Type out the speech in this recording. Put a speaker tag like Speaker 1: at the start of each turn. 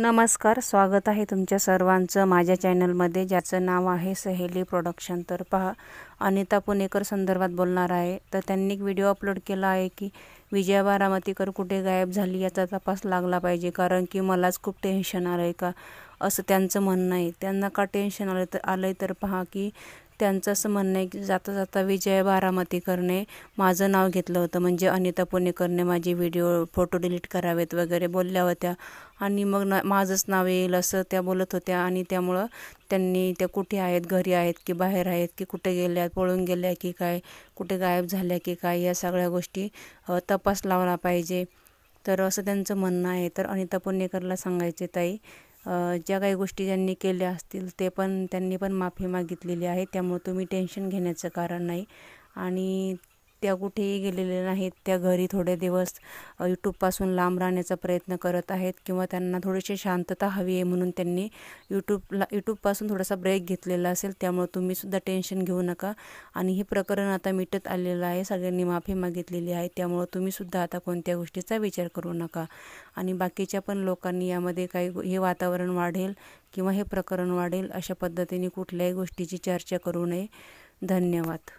Speaker 1: नमस्कार स्वागत आहे तुमच्या सर्वांचं माझ्या चॅनलमध्ये ज्याचं नाव आहे सहेली प्रोडक्शन तर पहा अनिता पुणेकर संदर्भात बोलणार आहे तर त्यांनी एक व्हिडिओ अपलोड केला आहे की विजया बारामतीकर कुठे गायब झाली याचा तपास लागला पाहिजे कारण की मलाच खूप टेन्शन आलं आहे का असं त्यांचं म्हणणं आहे त्यांना का टेन्शन आलं तर आलं तर पहा की त्यांचं असं म्हणणं आहे की जाता जाता विजय बारामती करणे माझं नाव घेतलं होतं म्हणजे अनिता पुणेकरने माझे व्हिडिओ फोटो डिलीट करावेत वगैरे बोलल्या होत्या आणि मग ना माझंच नाव येईल असं त्या बोलत होत्या आणि त्यामुळं त्यांनी त्या कुठे आहेत घरी आहेत की बाहेर आहेत की कुठे गेल्या पळून गेल्या की काय कुठे गायब झाल्या की काय या सगळ्या गोष्टी तपास लावला पाहिजे तर असं त्यांचं म्हणणं आहे तर अनिता पुणेकरला सांगायचे ताई ज्या काही गोष्टी ज्यांनी केल्या असतील ते पण त्यांनी पण माफी मागितलेली आहे त्यामुळे तुम्ही टेन्शन घेण्याचं कारण नाही आणि त्या कुठेही गेलेल्या नाहीत त्या घरी थोडे दिवस यूट्यूबपासून लांब राहण्याचा प्रयत्न करत आहेत किंवा त्यांना थोडीशी शांतता हवी आहे म्हणून त्यांनी यूट्यूबला यूट्यूबपासून थोडासा ब्रेक घेतलेला असेल त्यामुळे तुम्हीसुद्धा टेन्शन घेऊ नका आणि हे प्रकरण आता मिटत आलेलं आहे सगळ्यांनी माफी मागितलेली आहे त्यामुळं तुम्हीसुद्धा आता कोणत्या गोष्टीचा विचार करू नका आणि बाकीच्या पण लोकांनी यामध्ये काही हे वातावरण वाढेल किंवा हे प्रकरण वाढेल अशा पद्धतीने कुठल्याही गोष्टीची चर्चा करू नये धन्यवाद